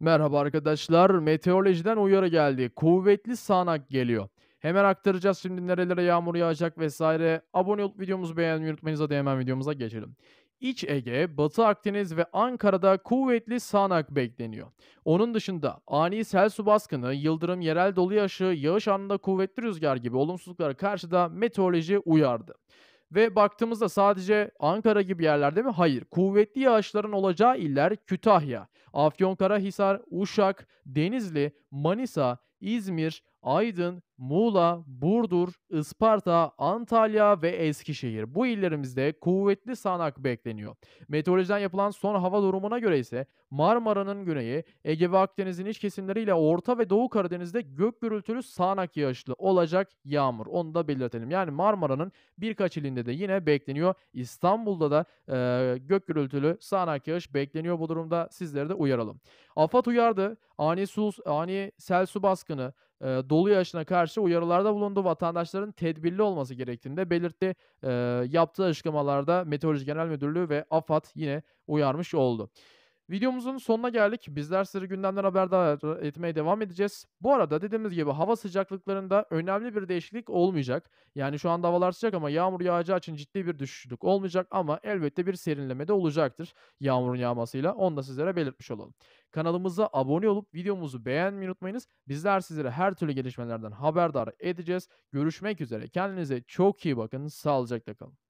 Merhaba arkadaşlar. Meteorolojiden uyarı geldi. Kuvvetli sağanak geliyor. Hemen aktaracağız şimdi nerelere yağmur yağacak vesaire. Abone olup videomuzu beğenmeyi unutmayınız. Hadi hemen videomuza geçelim. İç Ege, Batı Akdeniz ve Ankara'da kuvvetli sağanak bekleniyor. Onun dışında ani sel su baskını, yıldırım, yerel dolu yaşı, yağış anında kuvvetli rüzgar gibi olumsuzluklara karşı da meteoroloji uyardı. Ve baktığımızda sadece Ankara gibi yerlerde mi? Hayır. Kuvvetli yağışların olacağı iller Kütahya, Afyonkarahisar, Uşak, Denizli, Manisa, İzmir, Aydın, Muğla, Burdur, Isparta, Antalya ve Eskişehir. Bu illerimizde kuvvetli sağanak bekleniyor. Meteorolojiden yapılan son hava durumuna göre ise Marmara'nın güneyi, Ege ve Akdeniz'in iç kesimleriyle Orta ve Doğu Karadeniz'de gök gürültülü sağanak yağışlı olacak yağmur. Onu da belirtelim. Yani Marmara'nın birkaç ilinde de yine bekleniyor. İstanbul'da da e, gök gürültülü sağanak yağış bekleniyor. Bu durumda sizleri de uyaralım. AFAD uyardı. Ani, sus, ani sel su baskını, e, dolu yağışına karşı karşı uyarılarda bulundu. Vatandaşların tedbirli olması gerektiğini de belirtti. E, yaptığı açıklamalarda Meteoroloji Genel Müdürlüğü ve AFAD yine uyarmış oldu. Videomuzun sonuna geldik. Bizler sizi gündemden haberdar etmeye devam edeceğiz. Bu arada dediğimiz gibi hava sıcaklıklarında önemli bir değişiklik olmayacak. Yani şu anda havalar sıcak ama yağmur yağacağı için ciddi bir düşüşlük olmayacak ama elbette bir serinleme de olacaktır yağmurun yağmasıyla. Onu da sizlere belirtmiş olalım. Kanalımıza abone olup videomuzu beğenmeyi unutmayınız. Bizler sizlere her türlü gelişmelerden haberdar edeceğiz. Görüşmek üzere. Kendinize çok iyi bakın. Sağlıcakla kalın.